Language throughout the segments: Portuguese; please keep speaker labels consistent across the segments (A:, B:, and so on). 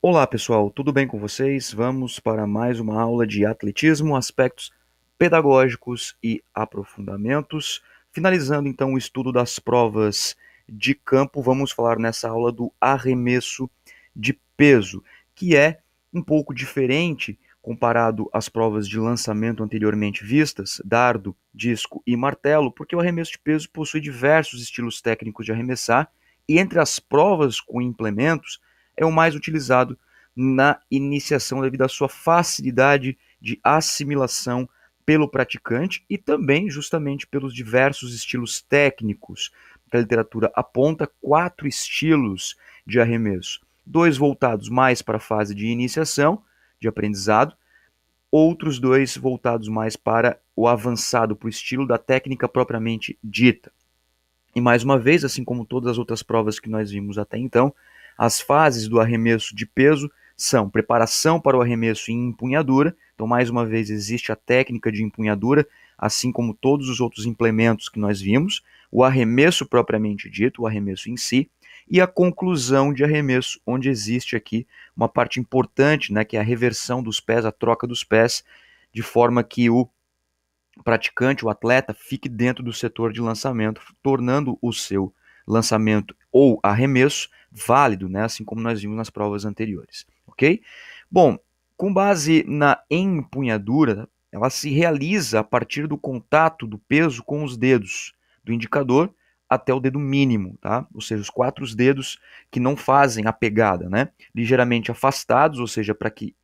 A: Olá pessoal, tudo bem com vocês? Vamos para mais uma aula de atletismo, aspectos pedagógicos e aprofundamentos. Finalizando então o estudo das provas de campo, vamos falar nessa aula do arremesso de peso, que é um pouco diferente comparado às provas de lançamento anteriormente vistas, dardo, disco e martelo, porque o arremesso de peso possui diversos estilos técnicos de arremessar e entre as provas com implementos é o mais utilizado na iniciação devido à sua facilidade de assimilação pelo praticante e também justamente pelos diversos estilos técnicos. A literatura aponta quatro estilos de arremesso: dois voltados mais para a fase de iniciação, de aprendizado, outros dois voltados mais para o avançado, para o estilo da técnica propriamente dita. E mais uma vez, assim como todas as outras provas que nós vimos até então, as fases do arremesso de peso são preparação para o arremesso em empunhadura, então mais uma vez existe a técnica de empunhadura, assim como todos os outros implementos que nós vimos, o arremesso propriamente dito, o arremesso em si, e a conclusão de arremesso, onde existe aqui uma parte importante, né, que é a reversão dos pés, a troca dos pés, de forma que o praticante, o atleta, fique dentro do setor de lançamento, tornando o seu lançamento ou arremesso válido, né? assim como nós vimos nas provas anteriores. Ok? Bom, com base na empunhadura, ela se realiza a partir do contato do peso com os dedos do indicador até o dedo mínimo, tá? Ou seja, os quatro dedos que não fazem a pegada, né? Ligeiramente afastados, ou seja, para que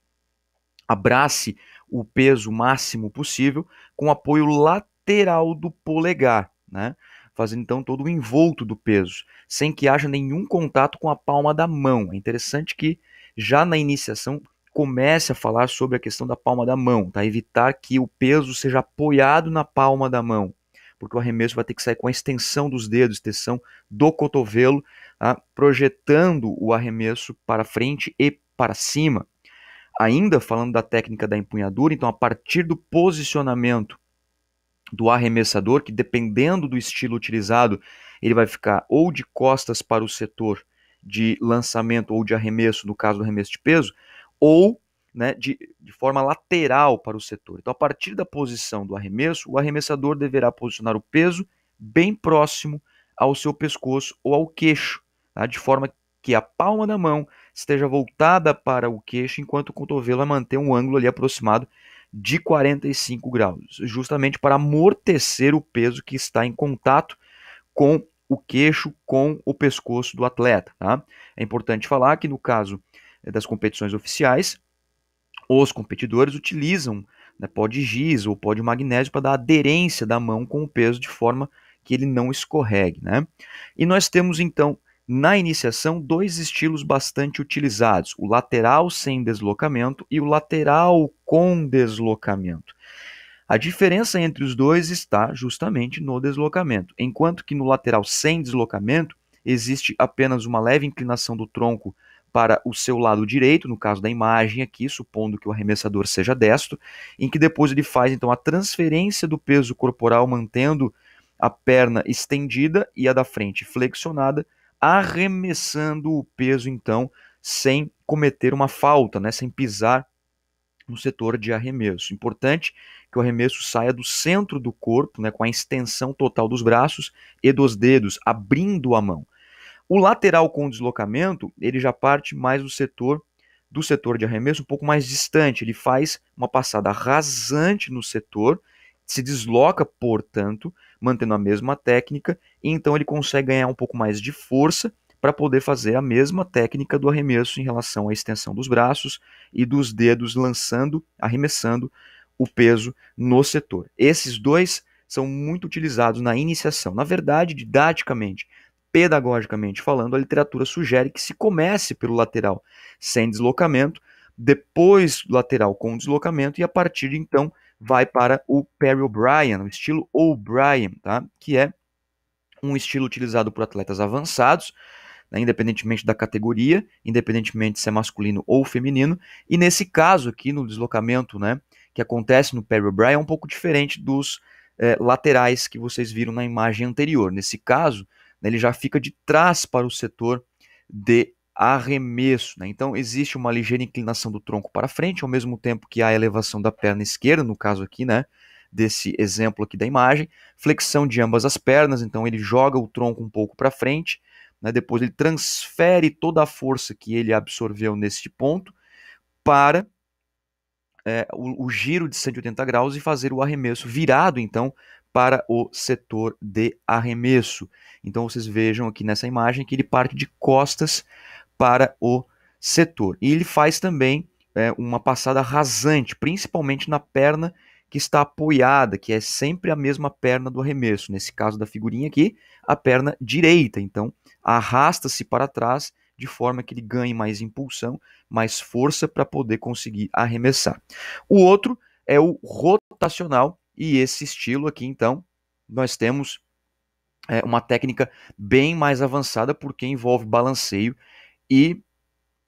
A: abrace o peso máximo possível, com apoio lateral do polegar, né? fazendo então todo o envolto do peso, sem que haja nenhum contato com a palma da mão. É interessante que já na iniciação comece a falar sobre a questão da palma da mão, tá? Evitar que o peso seja apoiado na palma da mão, porque o arremesso vai ter que sair com a extensão dos dedos, extensão do cotovelo, tá? projetando o arremesso para frente e para cima. Ainda falando da técnica da empunhadura, então a partir do posicionamento do arremessador, que dependendo do estilo utilizado, ele vai ficar ou de costas para o setor de lançamento ou de arremesso, no caso do arremesso de peso, ou né, de, de, forma lateral para o setor. Então, a partir da posição do arremesso, o arremessador deverá posicionar o peso bem próximo ao seu pescoço ou ao queixo, tá? de forma que a palma da mão esteja voltada para o queixo, enquanto o cotovelo manter um ângulo ali aproximado de 45 graus, justamente para amortecer o peso que está em contato com o queixo, com o pescoço do atleta. Tá? É importante falar que no caso eh, das competições oficiais, os competidores utilizam né, pó de giz ou pó de magnésio para dar aderência da mão com o peso de forma que ele não escorregue. Né? E nós temos então na iniciação, dois estilos bastante utilizados: o lateral sem deslocamento e o lateral com deslocamento. A diferença entre os dois está justamente no deslocamento, enquanto que no lateral sem deslocamento existe apenas uma leve inclinação do tronco para o seu lado direito, no caso da imagem aqui, supondo que o arremessador seja destro, em que depois ele faz então a transferência do peso corporal mantendo a perna estendida e a da frente flexionada arremessando o peso então sem cometer uma falta, né, sem pisar no setor de arremesso. Importante que o arremesso saia do centro do corpo, né, com a extensão total dos braços e dos dedos, abrindo a mão. O lateral com deslocamento, ele já parte mais do setor do setor de arremesso, um pouco mais distante. Ele faz uma passada rasante no setor, se desloca, portanto, mantendo a mesma técnica, e então ele consegue ganhar um pouco mais de força para poder fazer a mesma técnica do arremesso em relação à extensão dos braços e dos dedos lançando, arremessando o peso no setor. Esses dois são muito utilizados na iniciação. Na verdade, didaticamente, pedagogicamente falando, a literatura sugere que se comece pelo lateral sem deslocamento, depois lateral com deslocamento e a partir de então vai para o Perry O'Brien, o estilo O'Brien, tá? que é um estilo utilizado por atletas avançados, né, independentemente da categoria, independentemente se é masculino ou feminino, e nesse caso aqui, no deslocamento né, que acontece no Perry O'Brien, é um pouco diferente dos eh, laterais que vocês viram na imagem anterior. Nesse caso, né, ele já fica de trás para o setor de arremesso. Né? Então, existe uma ligeira inclinação do tronco para frente, ao mesmo tempo que há elevação da perna esquerda, no caso aqui, né? Desse exemplo aqui da imagem, flexão de ambas as pernas, então ele joga o tronco um pouco para frente, né? depois ele transfere toda a força que ele absorveu neste ponto para é, o, o giro de 180 graus e fazer o arremesso virado, então, para o setor de arremesso. Então, vocês vejam aqui nessa imagem que ele parte de costas para o setor. E ele faz também é, uma passada rasante, principalmente na perna que está apoiada, que é sempre a mesma perna do arremesso. Nesse caso da figurinha aqui, a perna direita. Então, arrasta-se para trás de forma que ele ganhe mais impulsão, mais força para poder conseguir arremessar. O outro é o rotacional e esse estilo aqui, então, nós temos é, uma técnica bem mais avançada porque envolve balanceio e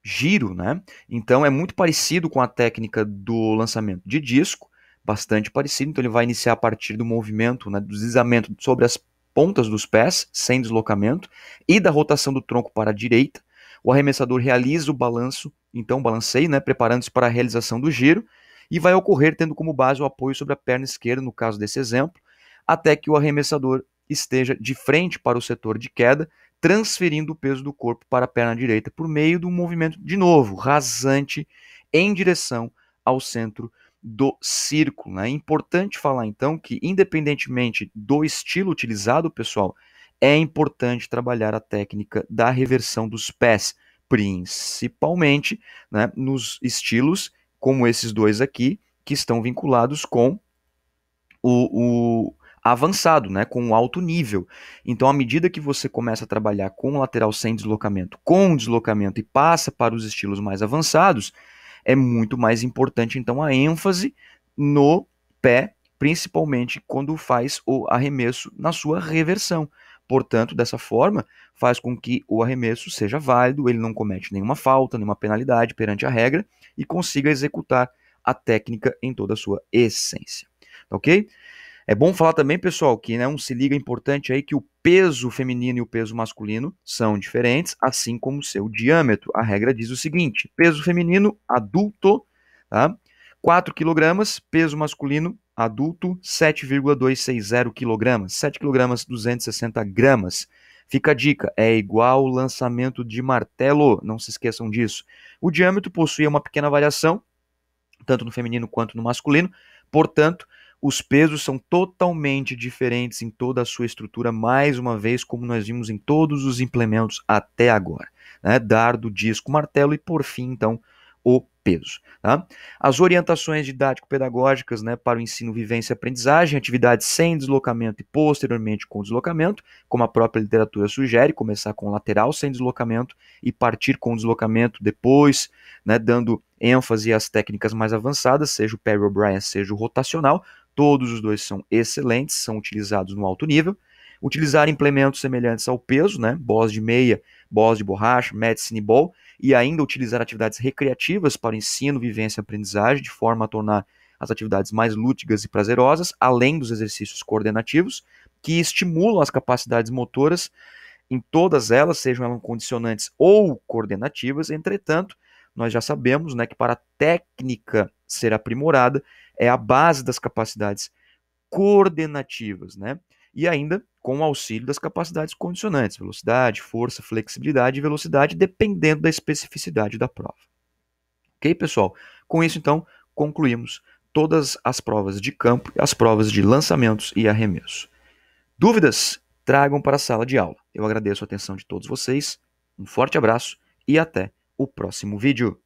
A: giro, né? Então é muito parecido com a técnica do lançamento de disco, bastante parecido. Então ele vai iniciar a partir do movimento, né, do deslizamento sobre as pontas dos pés, sem deslocamento, e da rotação do tronco para a direita. O arremessador realiza o balanço, então balancei, né, preparando-se para a realização do giro, e vai ocorrer tendo como base o apoio sobre a perna esquerda, no caso desse exemplo, até que o arremessador esteja de frente para o setor de queda, transferindo o peso do corpo para a perna direita por meio de um movimento, de novo, rasante em direção ao centro do círculo. Né? É importante falar, então, que independentemente do estilo utilizado, pessoal, é importante trabalhar a técnica da reversão dos pés, principalmente né, nos estilos como esses dois aqui, que estão vinculados com o, o, avançado, né, com um alto nível. Então, à medida que você começa a trabalhar com lateral sem deslocamento, com deslocamento e passa para os estilos mais avançados, é muito mais importante então a ênfase no pé, principalmente quando faz o arremesso na sua reversão. Portanto, dessa forma, faz com que o arremesso seja válido, ele não comete nenhuma falta, nenhuma penalidade perante a regra e consiga executar a técnica em toda a sua essência. Tá ok? É bom falar também, pessoal, que né, um se liga importante aí que o peso feminino e o peso masculino são diferentes, assim como seu diâmetro. A regra diz o seguinte: peso feminino adulto, tá? 4 kg, peso masculino adulto 7,260 kg, 7 kg 260 gramas. Fica a dica, é igual o lançamento de martelo, não se esqueçam disso. O diâmetro possuía uma pequena variação, tanto no feminino quanto no masculino, portanto, os pesos são totalmente diferentes em toda a sua estrutura, mais uma vez, como nós vimos em todos os implementos até agora. Né? Dardo, disco, martelo e, por fim, então, o peso. Tá? As orientações didático-pedagógicas né, para o ensino, vivência e aprendizagem, atividades sem deslocamento e posteriormente com deslocamento, como a própria literatura sugere, começar com lateral sem deslocamento e partir com deslocamento depois, né, dando ênfase às técnicas mais avançadas, seja o Perry O'Brien, seja o rotacional, Todos os dois são excelentes, são utilizados no alto nível. Utilizar implementos semelhantes ao peso, né? Boss de meia, boss de borracha, medicine ball, e ainda utilizar atividades recreativas para ensino, vivência e aprendizagem, de forma a tornar as atividades mais lúdicas e prazerosas, além dos exercícios coordenativos, que estimulam as capacidades motoras em todas elas, sejam elas condicionantes ou coordenativas. Entretanto, nós já sabemos né, que para a técnica ser aprimorada, é a base das capacidades coordenativas, né? E ainda com o auxílio das capacidades condicionantes, velocidade, força, flexibilidade e velocidade, dependendo da especificidade da prova. Ok, pessoal? Com isso, então, concluímos todas as provas de campo, as provas de lançamentos e arremesso. Dúvidas? Tragam para a sala de aula. Eu agradeço a atenção de todos vocês, um forte abraço e até o próximo vídeo.